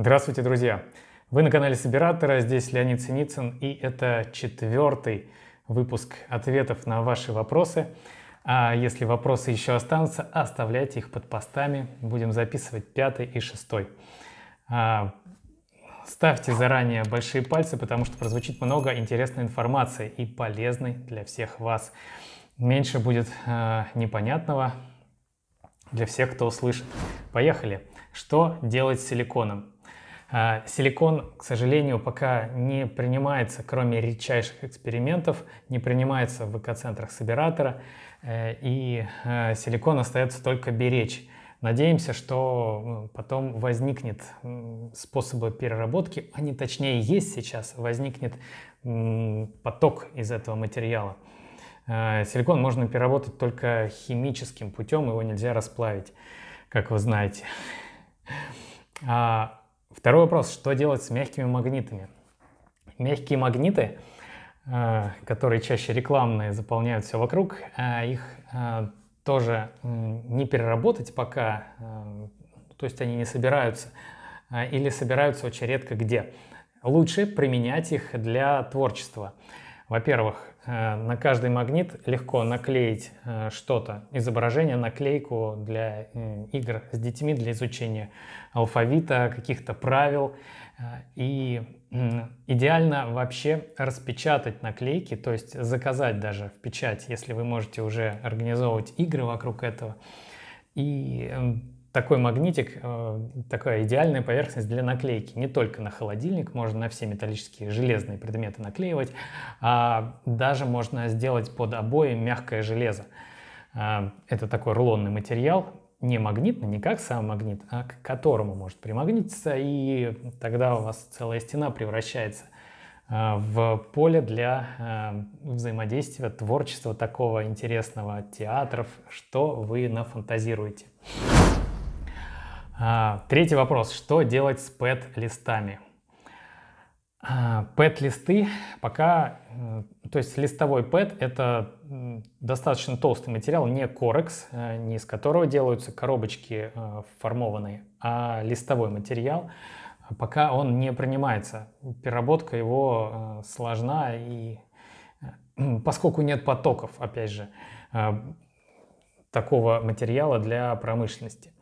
Здравствуйте, друзья! Вы на канале Собиратора, здесь Леонид Синицын, и это четвертый выпуск ответов на ваши вопросы. А если вопросы еще останутся, оставляйте их под постами. Будем записывать пятый и шестой. А, ставьте заранее большие пальцы, потому что прозвучит много интересной информации и полезной для всех вас. Меньше будет а, непонятного для всех, кто услышит. Поехали! Что делать с силиконом? А, силикон, к сожалению, пока не принимается, кроме редчайших экспериментов, не принимается в экоцентрах собиратора, э, и э, силикон остается только беречь. Надеемся, что ну, потом возникнет способы переработки, они точнее есть сейчас, возникнет поток из этого материала. Э, силикон можно переработать только химическим путем, его нельзя расплавить, как вы знаете. А, Второй вопрос, что делать с мягкими магнитами? Мягкие магниты, э, которые чаще рекламные, заполняют все вокруг, э, их э, тоже не переработать пока, то есть они не собираются или собираются очень редко где. Лучше применять их для творчества. Во-первых, Э, на каждый магнит легко наклеить э, что-то, изображение, наклейку для э, игр с детьми, для изучения алфавита, каких-то правил. И идеально вообще распечатать наклейки, то есть заказать даже в печать, если вы можете уже организовывать игры вокруг этого. И эм, такой магнитик, э, такая идеальная поверхность для наклейки. Не только на холодильник, можно на все металлические железные предметы наклеивать, а даже можно сделать под обои мягкое железо. Э, это такой рулонный материал, не магнитный, не как сам магнит, а к которому может примагнититься, и тогда у вас целая стена превращается э, в поле для взаимодействия, творчества такого интересного, театров, что вы нафантазируете. А, третий вопрос. Что делать с PET-листами? PET-листы а, пока, э, то есть листовой PET это достаточно толстый материал, не корекс, э, не из которого делаются коробочки э, формованные, а листовой материал. Пока он не принимается, переработка его сложна и поскольку нет потоков, опять же, такого материала для промышленности.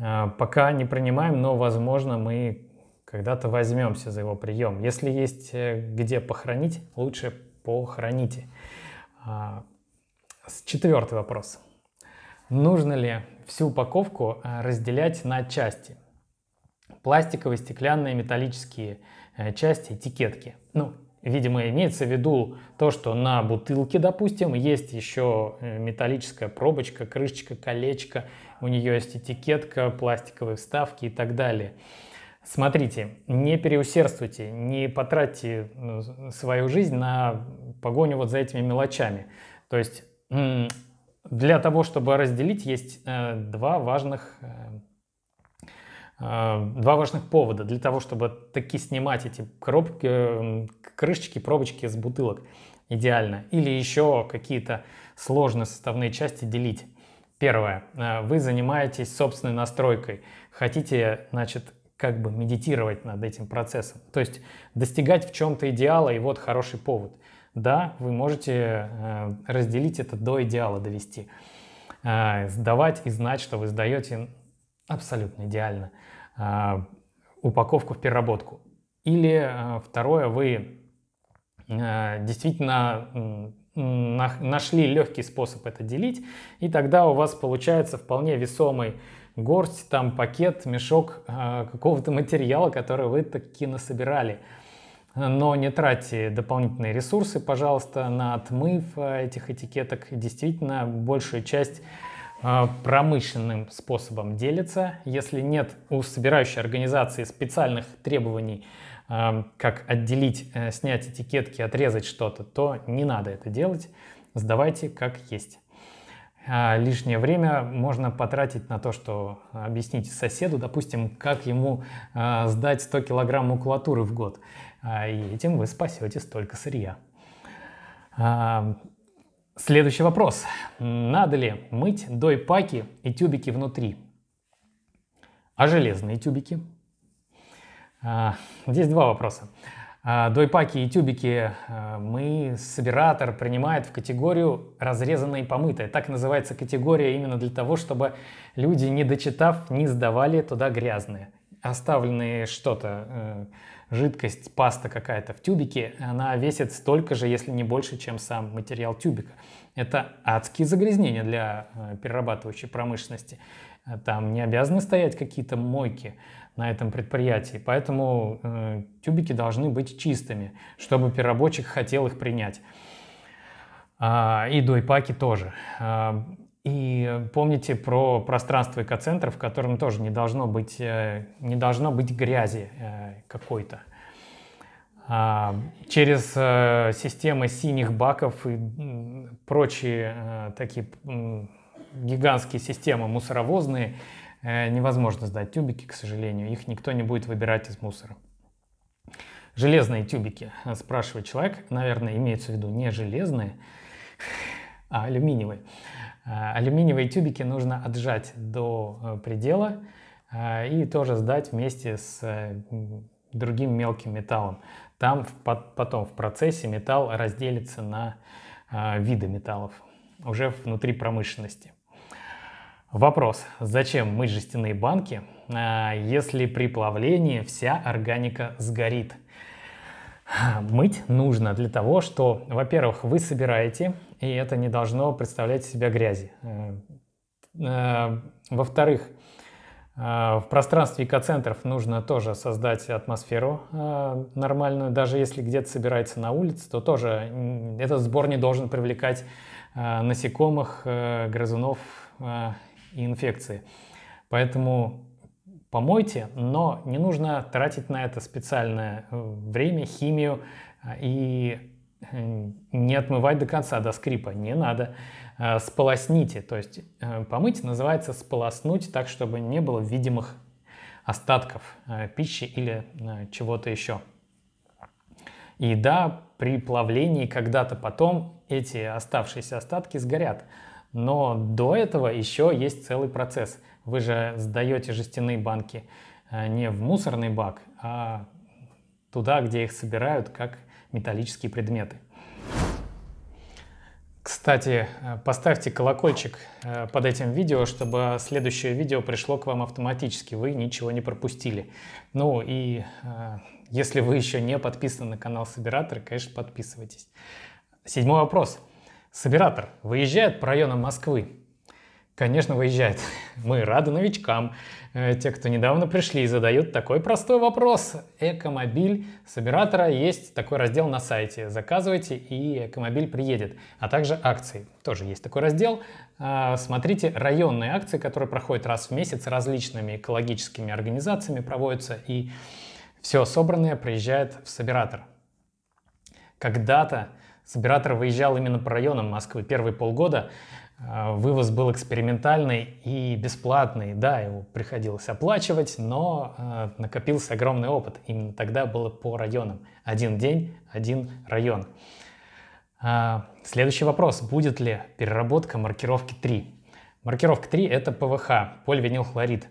А, пока не принимаем, но, возможно, мы когда-то возьмемся за его прием. Если есть э, где похоронить, лучше похороните. А, четвертый вопрос. Нужно ли всю упаковку а, разделять на части? Пластиковые, стеклянные, металлические э, части, этикетки. Ну, Видимо, имеется в виду то, что на бутылке, допустим, есть еще э, металлическая пробочка, крышечка, колечко, у нее есть этикетка, пластиковые вставки и так далее. Смотрите, не переусердствуйте, не потратьте ну, свою жизнь на погоню вот за этими мелочами. То есть для того, чтобы разделить, есть э, два важных э, Э, два важных повода для того, чтобы таки снимать эти коробки, э, крышечки, пробочки с бутылок идеально. Или еще какие-то сложные составные части делить. Первое. Э, вы занимаетесь собственной настройкой. Хотите, значит, как бы медитировать над этим процессом. То есть достигать в чем-то идеала, и вот хороший повод. Да, вы можете разделить это до идеала, довести. Сдавать и знать, что вы сдаете абсолютно идеально. А, упаковку в переработку. Или а, второе, вы а, действительно нашли легкий способ это делить, и тогда у вас получается вполне весомый горсть, там пакет, мешок какого-то материала, который вы таки насобирали. Но не тратьте дополнительные ресурсы, пожалуйста, на отмыв этих этикеток. Действительно, большую часть а, промышленным способом делится. Если нет у собирающей организации специальных требований, а, как отделить, э, снять этикетки, отрезать что-то, то не надо это делать. Сдавайте как есть. А, лишнее время можно потратить на то, что объясните соседу, допустим, как ему сдать 100 килограмм макулатуры в год. И этим вы спасете столько сырья. Следующий вопрос. Надо ли мыть дойпаки и тюбики внутри? А железные тюбики? А, здесь два вопроса. А, дойпаки и тюбики э, мы, собиратор принимает в категорию разрезанные и помытые. Так называется категория именно для того, чтобы люди, не дочитав, не сдавали туда грязные. Оставленные что-то э, жидкость, паста какая-то в тюбике, она весит столько же, если не больше, чем сам материал тюбика. Это адские загрязнения для э, перерабатывающей промышленности. Э, там не обязаны стоять какие-то мойки на этом предприятии, поэтому э, тюбики должны быть чистыми, чтобы переработчик хотел их принять. А, и дойпаки тоже. А, и помните про пространство экоцентра, в котором тоже не должно быть, э, не должно быть грязи э, какой-то. А, через э, системы синих баков и прочие такие гигантские системы мусоровозные невозможно сдать тюбики, к сожалению. Их никто не будет выбирать из мусора. Железные тюбики, спрашивает человек, наверное, имеется в виду не железные, а алюминиевые. Э, алюминиевые тюбики нужно отжать до э, предела э, и тоже сдать вместе с другим мелким металлом. Там потом в процессе металл разделится на виды металлов уже внутри промышленности. Вопрос, зачем мыть жестяные банки, если при плавлении вся органика сгорит? Мыть нужно для того, что, во-первых, вы собираете и это не должно представлять себя грязи. Э, э, во-вторых, э, в пространстве экоцентров нужно тоже создать атмосферу нормальную. Даже если где-то собирается на улице, то тоже этот сбор не должен привлекать насекомых, грызунов и инфекции. Поэтому помойте, но не нужно тратить на это специальное время, химию и не отмывать до конца, до скрипа, не надо. Э, сполосните, то есть э, помыть называется сполоснуть так, чтобы не было видимых остатков э, пищи или чего-то еще. И да, при плавлении когда-то потом эти оставшиеся остатки сгорят. Но до этого еще есть целый процесс. Вы же сдаете жестяные банки не в мусорный бак, а туда, где их собирают, как металлические предметы. Кстати, э, поставьте колокольчик э, под этим видео, чтобы следующее видео пришло к вам автоматически, вы ничего не пропустили. Ну и э, если вы еще не подписаны на канал Собиратор, конечно, подписывайтесь. Седьмой вопрос. Собиратор выезжает по районам Москвы конечно, выезжает. Мы рады новичкам. Э, те, кто недавно пришли, задают такой простой вопрос. Экомобиль собиратора есть такой раздел на сайте. Заказывайте, и экомобиль приедет. А также акции. Тоже есть такой раздел. А, смотрите районные акции, которые проходят раз в месяц различными экологическими организациями, проводятся. И все собранное приезжает в собиратор. Когда-то собиратор выезжал именно по районам Москвы. Первые полгода а, вывоз был экспериментальный и бесплатный. Да, его приходилось оплачивать, но а, накопился огромный опыт. Именно тогда было по районам. Один день, один район. А, следующий вопрос. Будет ли переработка маркировки 3? Маркировка 3 – это ПВХ, поливинилхлорид.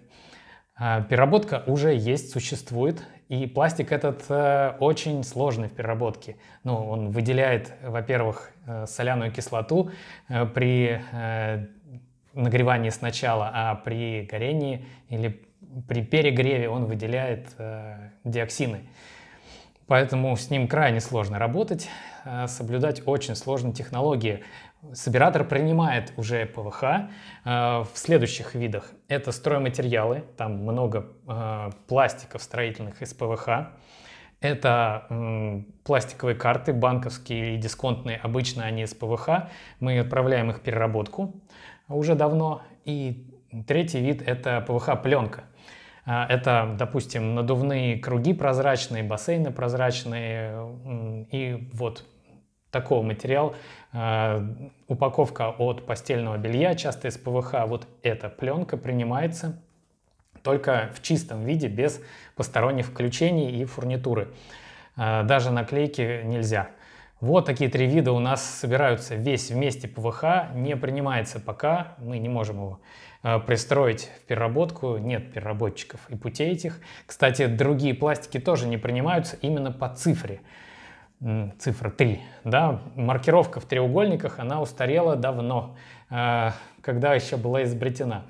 Переработка уже есть, существует. И пластик этот э, очень сложный в переработке. Ну, он выделяет, во-первых, э, соляную кислоту э, при э, нагревании сначала, а при горении или при перегреве он выделяет э, диоксины. Поэтому с ним крайне сложно работать, э, соблюдать очень сложные технологии. Собиратор принимает уже ПВХ э, в следующих видах. Это стройматериалы, там много э, пластиков строительных из ПВХ. Это э, пластиковые карты, банковские и дисконтные, обычно они из ПВХ. Мы отправляем их в переработку уже давно. И третий вид – это ПВХ-пленка. Э, это, допустим, надувные круги прозрачные, бассейны прозрачные и вот такого материала. Э, упаковка от постельного белья, часто из ПВХ, вот эта пленка принимается только в чистом виде, без посторонних включений и фурнитуры. Э, даже наклейки нельзя. Вот такие три вида у нас собираются весь вместе ПВХ, не принимается пока, мы не можем его э, пристроить в переработку, нет переработчиков и путей этих. Кстати, другие пластики тоже не принимаются именно по цифре цифра 3, да, маркировка в треугольниках, она устарела давно, э, когда еще была изобретена.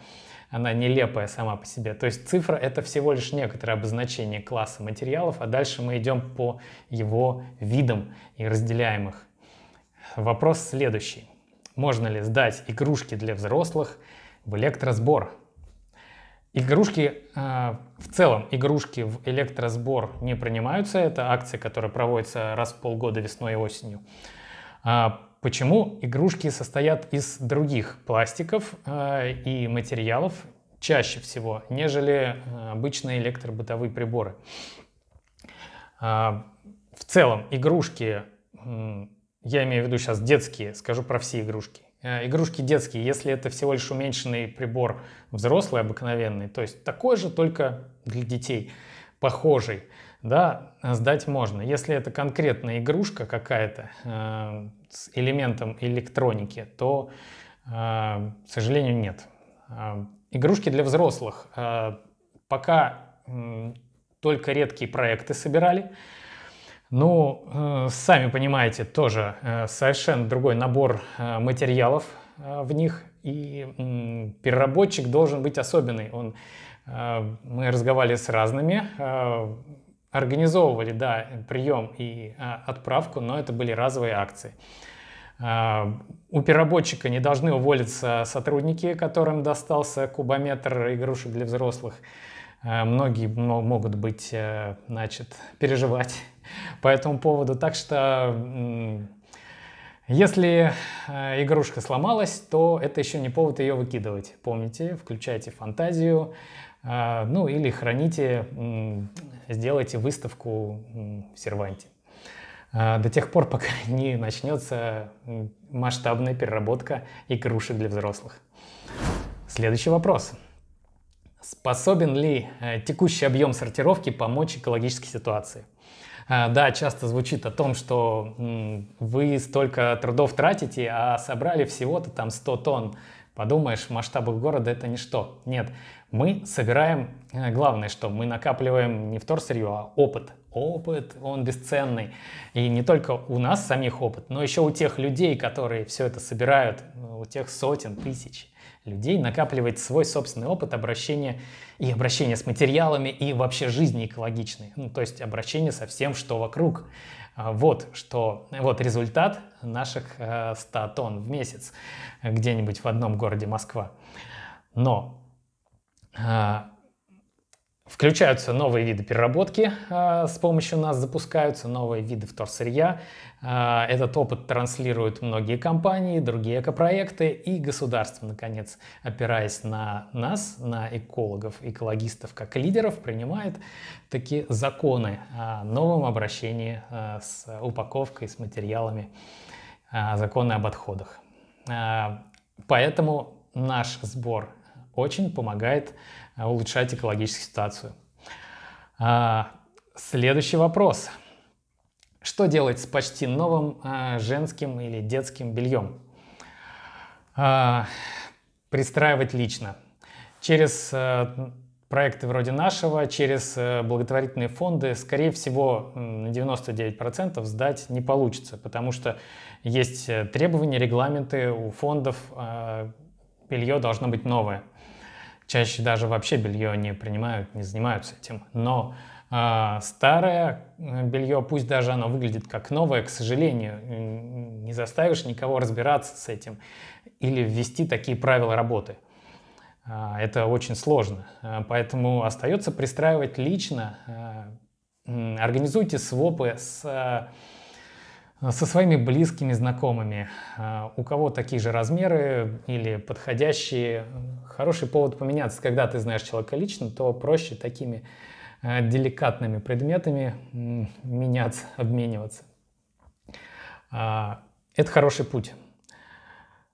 Она нелепая сама по себе. То есть цифра — это всего лишь некоторое обозначение класса материалов, а дальше мы идем по его видам и разделяем их. Вопрос следующий. Можно ли сдать игрушки для взрослых в электросбор? Игрушки э, в целом, игрушки в электросбор не принимаются. Это акции, которые проводятся раз в полгода весной и осенью. Э, почему игрушки состоят из других пластиков э, и материалов чаще всего, нежели э, обычные электробытовые приборы? Э, в целом, игрушки, я имею в виду сейчас детские, скажу про все игрушки Э, игрушки детские, если это всего лишь уменьшенный прибор взрослый, обыкновенный, то есть такой же, только для детей, похожий, да, сдать можно. Если это конкретная игрушка какая-то э, с элементом электроники, то, э, к сожалению, нет. Э, игрушки для взрослых э, пока только редкие проекты собирали, ну, э, сами понимаете, тоже э, совершенно другой набор э, материалов в них, и переработчик должен быть особенный. Он, мы разговаривали с разными, организовывали, да, прием и отправку, но это были разовые акции. У переработчика не должны уволиться сотрудники, которым достался кубометр игрушек для взрослых. Многие могут быть, значит, переживать по этому поводу. Так что если э, игрушка сломалась, то это еще не повод ее выкидывать. Помните, включайте фантазию, э, ну или храните, сделайте выставку в серванте. Э, до тех пор, пока не начнется масштабная переработка игрушек для взрослых. Следующий вопрос. Способен ли текущий объем сортировки помочь экологической ситуации? А, да, часто звучит о том, что вы столько трудов тратите, а собрали всего-то там 100 тонн. Подумаешь, в масштабах города это ничто. Нет, мы собираем, э, главное, что мы накапливаем не вторсырье, а опыт. Опыт, он бесценный. И не только у нас самих опыт, но еще у тех людей, которые все это собирают, э, у тех сотен, тысяч людей накапливать свой собственный опыт обращения и обращения с материалами и вообще жизни экологичной, ну, то есть обращение со всем, что вокруг. А, вот что, вот результат наших 100 э, тонн в месяц где-нибудь в одном городе Москва. Но а, Включаются новые виды переработки, а, с помощью нас запускаются новые виды вторсырья. А, этот опыт транслируют многие компании, другие экопроекты и государство, наконец, опираясь на нас, на экологов, экологистов как лидеров, принимает такие законы о новом обращении а, с упаковкой, с материалами, законы об отходах. Поэтому наш сбор очень помогает Э, улучшать экологическую ситуацию. А, следующий вопрос. Что делать с почти новым э, женским или детским бельем? А, пристраивать лично. Через э, проекты вроде нашего, через благотворительные фонды, скорее всего, на 99% сдать не получится, потому что есть требования, регламенты у фондов, а, белье должно быть новое – Чаще даже вообще белье не принимают, не занимаются этим. Но а старое э, белье, пусть даже оно выглядит как новое, к сожалению, не заставишь никого разбираться с этим или ввести такие правила работы. А, это очень сложно. А, поэтому остается пристраивать лично. А, организуйте свопы с а, со своими близкими, знакомыми. А, у кого такие же размеры или подходящие, хороший повод поменяться. Когда ты знаешь человека лично, то проще такими а, деликатными предметами меняться, обмениваться. Это хороший путь.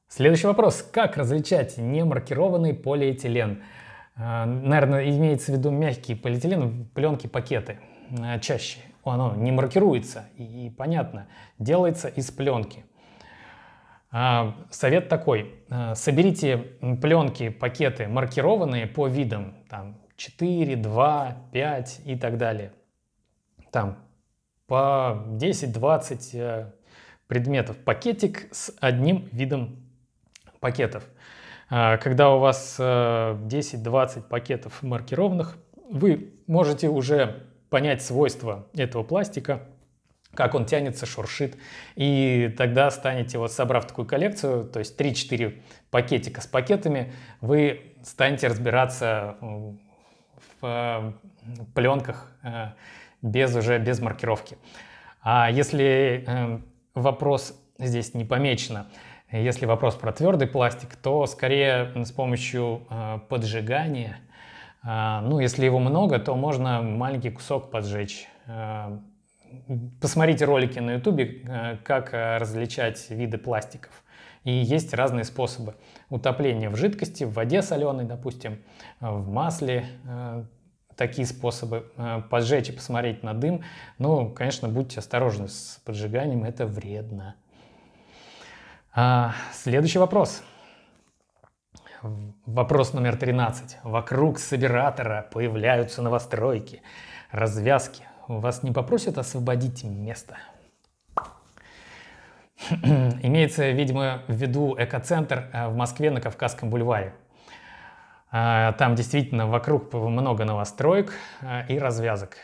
Следующий вопрос. Как различать немаркированный полиэтилен? Наверное, имеется в виду мягкие полиэтилен, пленки, пакеты чаще оно не маркируется, и, и понятно, делается из пленки. А, совет такой, а, соберите пленки, пакеты маркированные по видам, там 4, 2, 5 и так далее. Там по 10-20 э, предметов. Пакетик с одним видом пакетов. А, когда у вас 10-20 э, пакетов маркированных, вы можете уже понять свойства этого пластика, как он тянется, шуршит. И тогда станете, вот собрав такую коллекцию, то есть 3-4 пакетика с пакетами, вы станете разбираться в э, пленках э, без уже без маркировки. А если э, вопрос здесь не помечено, если вопрос про твердый пластик, то скорее с помощью поджигания – а, ну, если его много, то можно маленький кусок поджечь. А, посмотрите ролики на ютубе, а, как различать виды пластиков. И есть разные способы утопления в жидкости, в воде соленой, допустим, в масле. Такие способы поджечь и посмотреть на дым. Ну, конечно, будьте осторожны с поджиганием, это вредно. Следующий вопрос. Вопрос номер 13. Вокруг собиратора появляются новостройки, развязки. Вас не попросят освободить место? Имеется, видимо, в виду экоцентр э, в Москве на Кавказском бульваре. Э, там действительно вокруг много новостроек э, и развязок.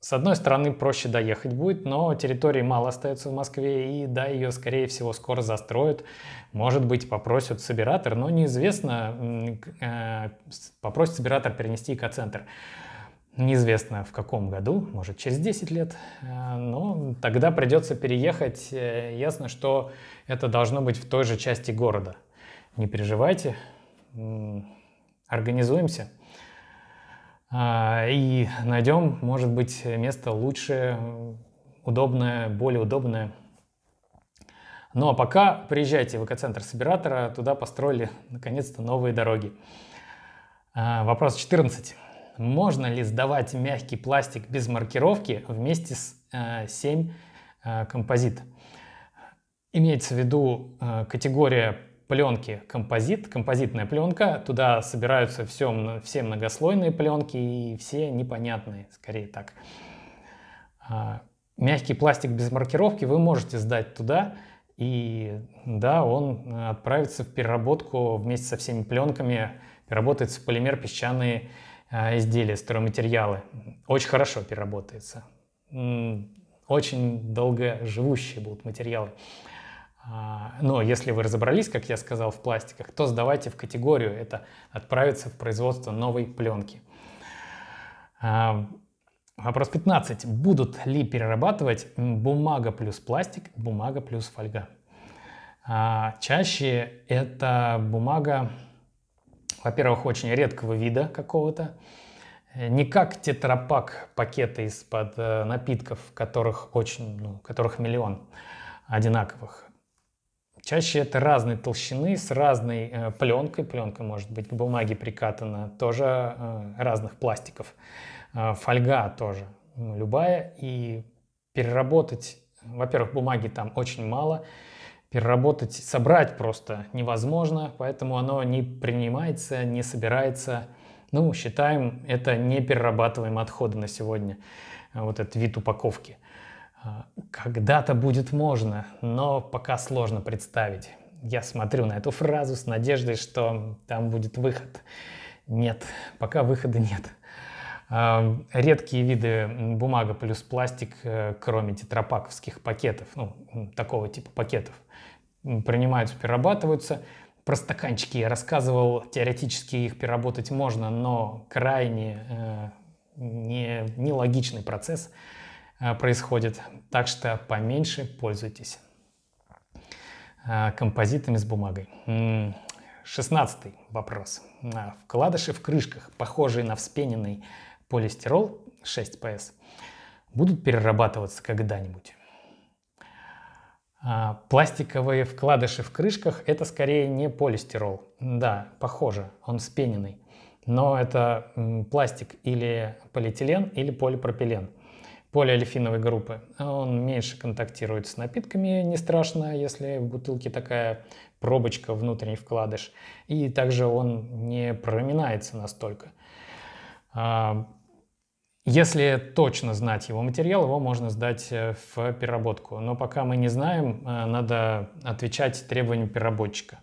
С одной стороны, проще доехать будет, но территории мало остается в Москве, и да, ее, скорее всего, скоро застроят. Может быть, попросят собиратор, но неизвестно, э, попросит собиратор перенести экоцентр. Неизвестно в каком году, может через 10 лет, э, но тогда придется переехать. Э, ясно, что это должно быть в той же части города. Не переживайте, организуемся. А, и найдем, может быть, место лучше, удобное, более удобное. Ну а пока приезжайте в экоцентр Собиратора, туда построили наконец-то новые дороги. А, вопрос 14. Можно ли сдавать мягкий пластик без маркировки вместе с 7 э, э, композит? Имеется в виду э, категория пленки композит, композитная пленка. Туда собираются все, все многослойные пленки и все непонятные, скорее так. А, мягкий пластик без маркировки вы можете сдать туда, и да, он отправится в переработку вместе со всеми пленками, переработается в полимер песчаные а, изделия, стройматериалы. Очень хорошо переработается. Очень долгоживущие будут материалы. А, но если вы разобрались, как я сказал, в пластиках, то сдавайте в категорию. Это отправиться в производство новой пленки. А, вопрос 15. Будут ли перерабатывать бумага плюс пластик, бумага плюс фольга? А, чаще это бумага, во-первых, очень редкого вида какого-то, э, не как тетрапак пакеты из-под э, напитков, которых очень, ну, которых миллион одинаковых. Чаще это разной толщины, с разной э, пленкой. Пленка может быть к бумаге прикатана, тоже э, разных пластиков. Э, фольга тоже любая. И переработать, во-первых, бумаги там очень мало. Переработать, собрать просто невозможно, поэтому оно не принимается, не собирается. Ну, считаем, это не неперерабатываемые отходы на сегодня, э, вот этот вид упаковки – а, когда-то будет можно, но пока сложно представить. Я смотрю на эту фразу с надеждой, что там будет выход. Нет, пока выхода нет. А, редкие виды бумага плюс пластик, э, кроме тетрапаковских пакетов, ну, такого типа пакетов, принимаются, перерабатываются. Про стаканчики я рассказывал, теоретически их переработать можно, но крайне э, не процесс. процесс Э, происходит. Так что поменьше пользуйтесь э, композитами с бумагой. Шестнадцатый вопрос. Вкладыши в крышках, похожие на вспененный полистирол 6PS, будут перерабатываться когда-нибудь? А, пластиковые вкладыши в крышках – это скорее не полистирол. Да, похоже, он вспененный. Но это пластик или полиэтилен, или полипропилен – полиолефиновой группы. Он меньше контактирует с напитками, не страшно, если в бутылке такая пробочка, внутренний вкладыш. И также он не проминается настолько. А, если точно знать его материал, его можно сдать э, в переработку. Но пока мы не знаем, э, надо отвечать требованиям переработчика.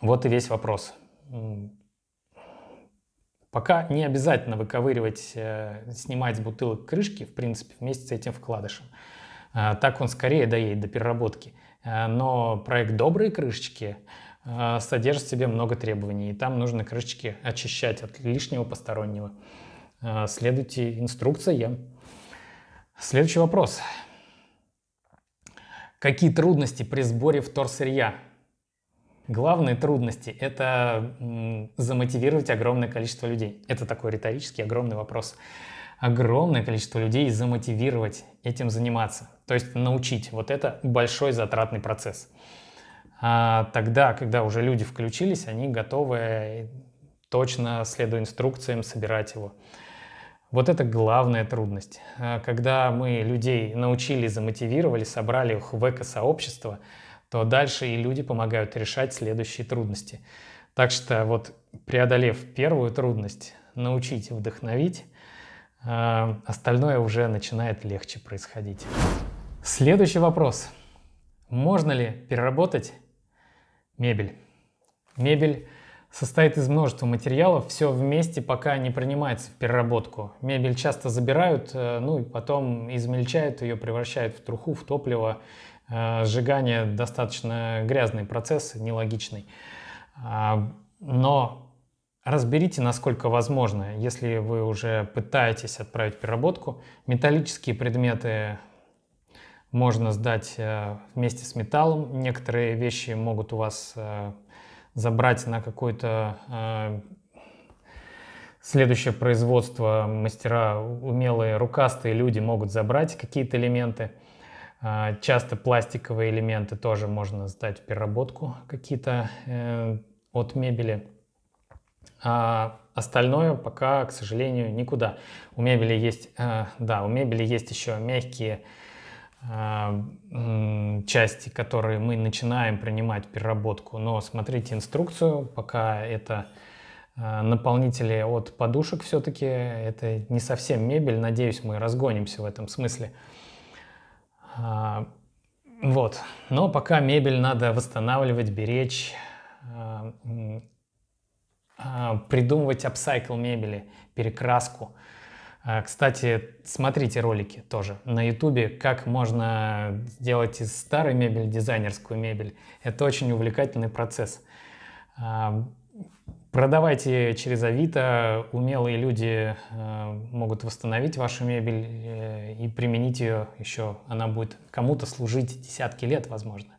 Вот и весь вопрос. Пока не обязательно выковыривать, э, снимать с бутылок крышки, в принципе, вместе с этим вкладышем. А, так он скорее доедет до переработки. Э, но проект «Добрые крышечки» э, содержит в себе много требований, и там нужно крышечки очищать от лишнего постороннего. Следуйте инструкциям. Следующий вопрос. Какие трудности при сборе вторсырья? Главные трудности — это замотивировать огромное количество людей. Это такой риторический огромный вопрос. Огромное количество людей замотивировать этим заниматься, то есть научить. Вот это большой затратный процесс. А тогда, когда уже люди включились, они готовы точно, следуя инструкциям, собирать его. Вот это главная трудность. А когда мы людей научили, замотивировали, собрали их в эко-сообщество — то дальше и люди помогают решать следующие трудности. Так что вот преодолев первую трудность, научить вдохновить, э, остальное уже начинает легче происходить. Следующий вопрос. Можно ли переработать мебель? Мебель состоит из множества материалов, все вместе пока не принимается в переработку. Мебель часто забирают, э, ну и потом измельчают ее, превращают в труху, в топливо, Э, сжигание достаточно грязный процесс, нелогичный. А, но разберите, насколько возможно, если вы уже пытаетесь отправить переработку. Металлические предметы можно сдать э, вместе с металлом. Некоторые вещи могут у вас э, забрать на какое-то следующее производство. Мастера, умелые, рукастые люди могут забрать какие-то элементы – а, часто пластиковые элементы тоже можно сдать в переработку какие-то э, от мебели. А остальное пока, к сожалению, никуда. У мебели есть, э, да, у мебели есть еще мягкие а, части, которые мы начинаем принимать в переработку. Но смотрите инструкцию, пока это а, наполнители от подушек все-таки. Это не совсем мебель. Надеюсь, мы разгонимся в этом смысле. А, вот. Но пока мебель надо восстанавливать, беречь, а, а, придумывать апсайкл мебели, перекраску. Кстати, смотрите ролики тоже на ютубе, как можно сделать из старой мебели дизайнерскую мебель. Это очень увлекательный процесс. Продавайте через Авито, умелые люди э, могут восстановить вашу мебель э, и применить ее еще. Она будет кому-то служить десятки лет, возможно.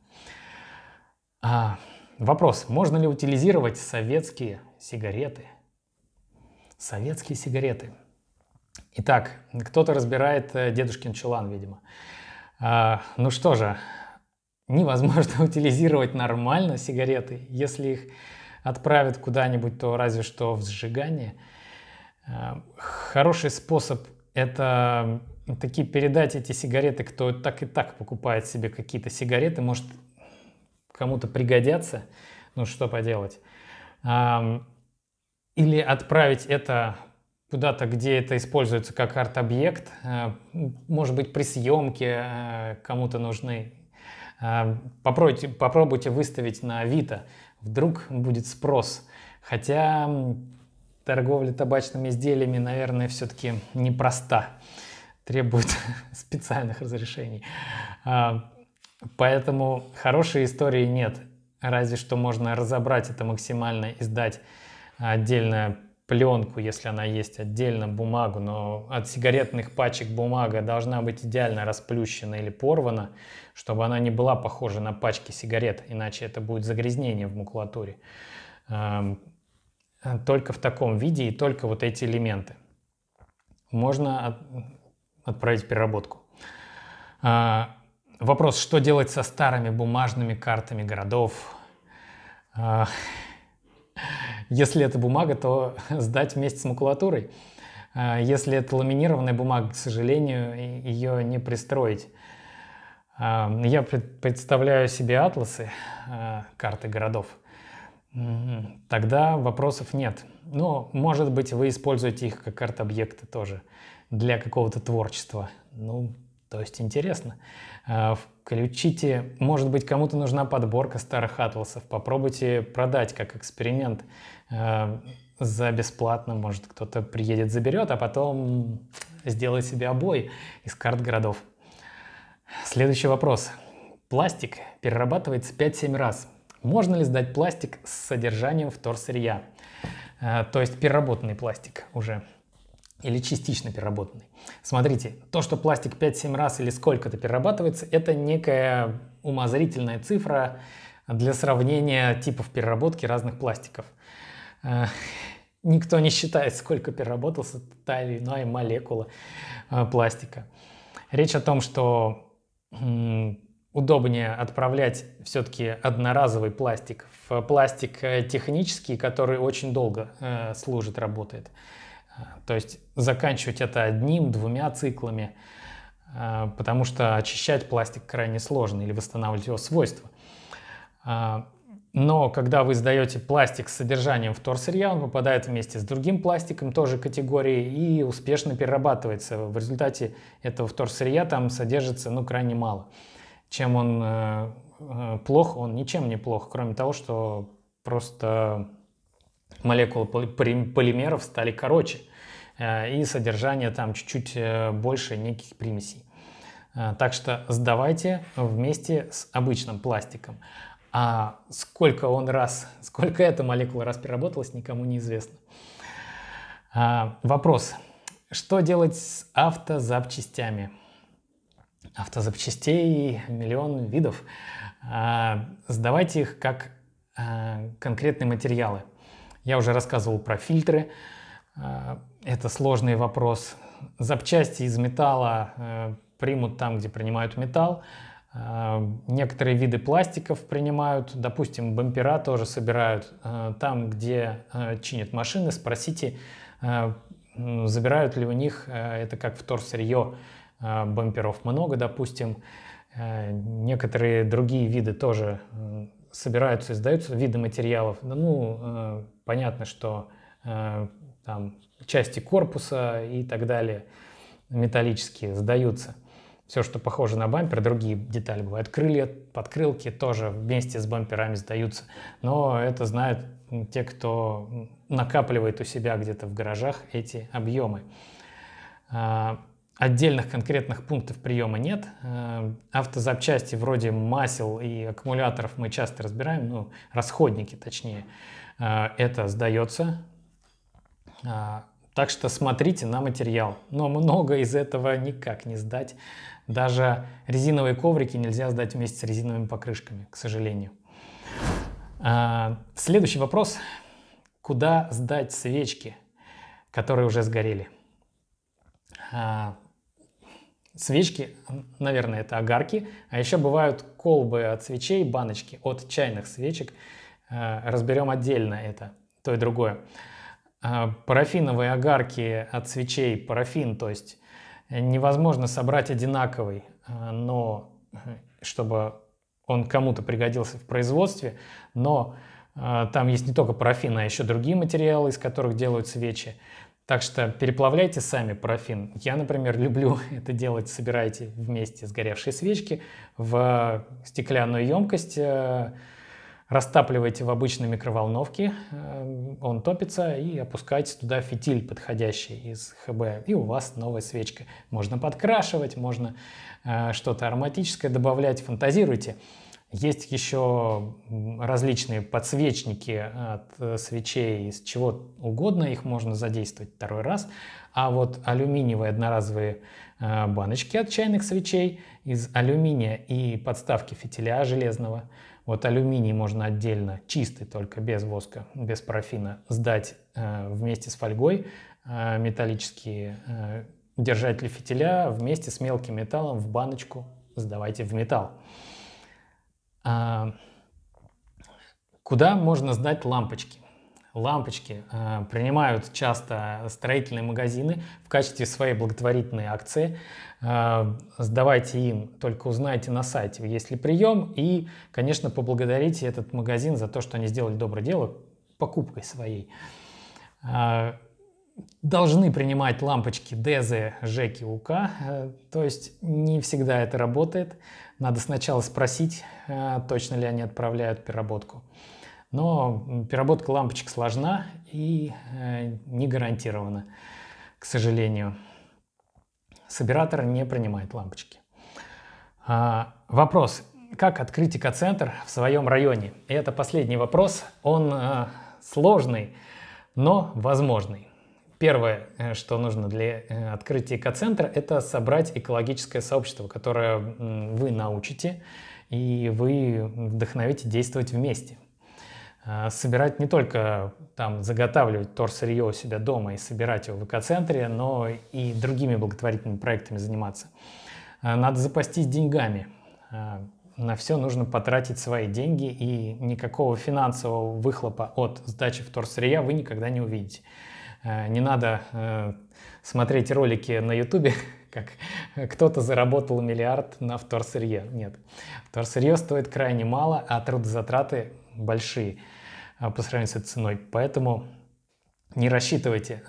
А, вопрос, можно ли утилизировать советские сигареты? Советские сигареты. Итак, кто-то разбирает э, дедушкин чулан, видимо. А, ну что же, невозможно утилизировать нормально сигареты, если их отправят куда-нибудь, то разве что в сжигание. Э, хороший способ это такие передать эти сигареты, кто так и так покупает себе какие-то сигареты, может кому-то пригодятся, ну что поделать. Или отправить это куда-то, где это используется как арт-объект, э, может быть при съемке э, кому-то нужны а, попробуйте, попробуйте выставить на Авито, вдруг будет спрос. Хотя торговля табачными изделиями, наверное, все-таки непроста, требует специальных разрешений. А, поэтому хорошей истории нет, разве что можно разобрать это максимально и сдать отдельное пленку, если она есть, отдельно бумагу, но от сигаретных пачек бумага должна быть идеально расплющена или порвана, чтобы она не была похожа на пачки сигарет, иначе это будет загрязнение в макулатуре. Эм, только в таком виде и только вот эти элементы. Можно от... отправить в переработку. А, вопрос, что делать со старыми бумажными картами городов? А, если это бумага, то сдать вместе с макулатурой. А, если это ламинированная бумага, к сожалению, ее не пристроить. А, я представляю себе атласы, а, карты городов. М-м, тогда вопросов нет. Но, может быть, вы используете их как арт-объекты тоже для какого-то творчества. Ну, то есть интересно. А, включите, может быть, кому-то нужна подборка старых атласов. Попробуйте продать как эксперимент а, за бесплатно. Может, кто-то приедет, заберет, а потом сделает себе обои из карт городов. Следующий вопрос. Пластик перерабатывается 5-7 раз. Можно ли сдать пластик с содержанием вторсырья? А, то есть переработанный пластик уже или частично переработанный. Смотрите, то, что пластик 5-7 раз или сколько-то перерабатывается, это некая умозрительная цифра для сравнения типов переработки разных пластиков. Э, никто не считает, сколько переработался та или иная молекула э, пластика. Речь о том, что удобнее отправлять все-таки одноразовый пластик в пластик э, технический, который очень долго служит, работает. То есть заканчивать это одним-двумя циклами, а, потому что очищать пластик крайне сложно или восстанавливать его свойства. А, но когда вы сдаете пластик с содержанием вторсырья, он попадает вместе с другим пластиком тоже категории и успешно перерабатывается. В результате этого вторсырья там содержится ну, крайне мало. Чем он э, э, плох, он ничем не плох, кроме того, что просто молекулы полимеров стали короче, э, и содержание там чуть-чуть э, больше неких примесей. Э, так что сдавайте вместе с обычным пластиком. А сколько он раз, сколько эта молекула раз переработалась, никому не известно. А, вопрос. Что делать с автозапчастями? Автозапчастей миллион видов. А, сдавайте их как конкретные материалы. Я уже рассказывал про фильтры. Э, это сложный вопрос. Запчасти из металла э, примут там, где принимают металл. Э, некоторые виды пластиков принимают, допустим, бампера тоже собирают. Там, где чинят машины, спросите, забирают ли у них, это как вторсырье, бамперов много, допустим. Некоторые другие виды тоже собираются, издаются виды материалов. ну, э, понятно, что э, там части корпуса и так далее металлические сдаются. Все, что похоже на бампер, другие детали бывают. Крылья, подкрылки тоже вместе с бамперами сдаются. Но это знают те, кто накапливает у себя где-то в гаражах эти объемы. А, Отдельных конкретных пунктов приема нет. Э, автозапчасти вроде масел и аккумуляторов мы часто разбираем, ну, расходники точнее. Э, это сдается. Э, так что смотрите на материал. Но много из этого никак не сдать. Даже резиновые коврики нельзя сдать вместе с резиновыми покрышками, к сожалению. Следующий вопрос. Куда сдать свечки, которые уже сгорели? Свечки, наверное, это огарки, а еще бывают колбы от свечей, баночки от чайных свечек. Э, разберем отдельно это, то и другое. Э, парафиновые огарки от свечей, парафин, то есть э, невозможно собрать одинаковый, но чтобы он кому-то пригодился в производстве, но там есть не только парафин, а еще другие материалы, из которых делают свечи. Так что переплавляйте сами парафин. Я, например, люблю это делать. Собирайте вместе сгоревшие свечки в стеклянную емкость, э, растапливайте в обычной микроволновке, э, он топится, и опускайте туда фитиль подходящий из ХБ, и у вас новая свечка. Можно подкрашивать, можно э, что-то ароматическое добавлять, фантазируйте. Есть еще различные подсвечники от э, свечей из чего угодно, их можно задействовать второй раз. А вот алюминиевые одноразовые э, баночки от чайных свечей из алюминия и подставки фитиля железного. Вот алюминий можно отдельно, чистый только, без воска, без парафина, сдать э, вместе с фольгой металлические держатели фитиля вместе с мелким металлом в баночку сдавайте в металл. А, куда можно сдать лампочки? Лампочки э, принимают часто строительные магазины в качестве своей благотворительной акции. Э, сдавайте им, только узнайте на сайте, есть ли прием. И, конечно, поблагодарите этот магазин за то, что они сделали доброе дело покупкой своей. Э, должны принимать лампочки ДЗ, ЖЭКи, УК, э, то есть не всегда это работает. Надо сначала спросить, э, точно ли они отправляют переработку. Но переработка лампочек сложна и э, не гарантирована, к сожалению. Собиратор не принимает лампочки. А, вопрос. Как открыть экоцентр в своем районе? И это последний вопрос. Он сложный, но возможный. Первое, э, что нужно для э, открытия экоцентра, это собрать экологическое сообщество, которое вы научите и вы вдохновите действовать вместе. Э, собирать не только там заготавливать торсырье у себя дома и собирать его в экоцентре, но и другими благотворительными проектами заниматься. Надо запастись деньгами. На все нужно потратить свои деньги, и никакого финансового выхлопа от сдачи в вторсырья вы никогда не увидите. Э, не надо э, смотреть ролики на ютубе, как кто-то заработал миллиард на вторсырье. Нет, вторсырье стоит крайне мало, а трудозатраты большие э, по сравнению с этой ценой. Поэтому не рассчитывайте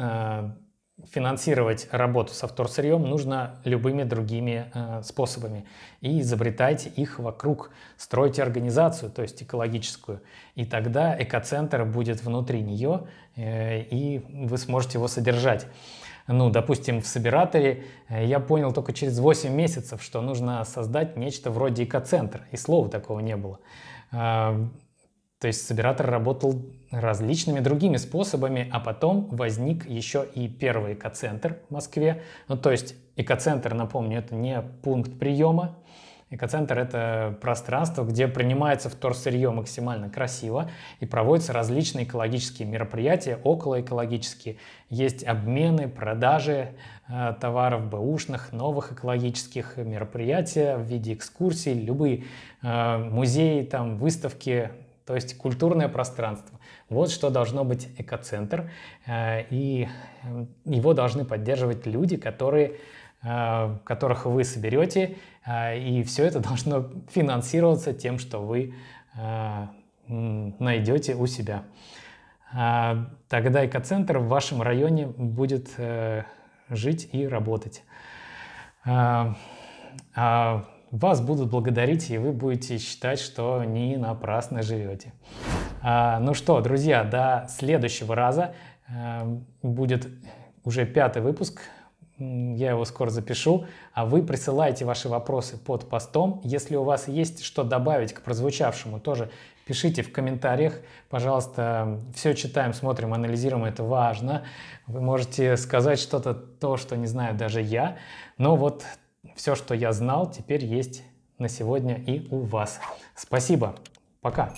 финансировать работу со вторсырьем нужно любыми другими э, способами. И изобретайте их вокруг, стройте организацию, то есть экологическую. И тогда экоцентр будет внутри нее, э, и вы сможете его содержать. Ну, допустим, в Собираторе э, я понял только через 8 месяцев, что нужно создать нечто вроде экоцентра, и слова такого не было. А, то есть собиратор работал различными другими способами, а потом возник еще и первый экоцентр в Москве. Ну, то есть экоцентр, напомню, это не пункт приема. Экоцентр — это пространство, где принимается вторсырье максимально красиво и проводятся различные экологические мероприятия, околоэкологические. Есть обмены, продажи э, товаров бэушных, новых экологических мероприятий в виде экскурсий, любые э, музеи, там, выставки, то есть культурное пространство. Вот что должно быть экоцентр, э, и э, его должны поддерживать люди, которые э, которых вы соберете, и все это должно финансироваться тем, что вы найдете у себя. Тогда экоцентр в вашем районе будет жить и работать. А вас будут благодарить, и вы будете считать, что не напрасно живете. А, ну что, друзья, до следующего раза. Э, будет уже пятый выпуск. Я его скоро запишу. А вы присылайте ваши вопросы под постом. Если у вас есть что добавить к прозвучавшему, тоже пишите в комментариях. Пожалуйста, все читаем, смотрим, анализируем. Это важно. Вы можете сказать что-то, то, что не знаю даже я. Но вот все, что я знал, теперь есть на сегодня и у вас. Спасибо. Пока.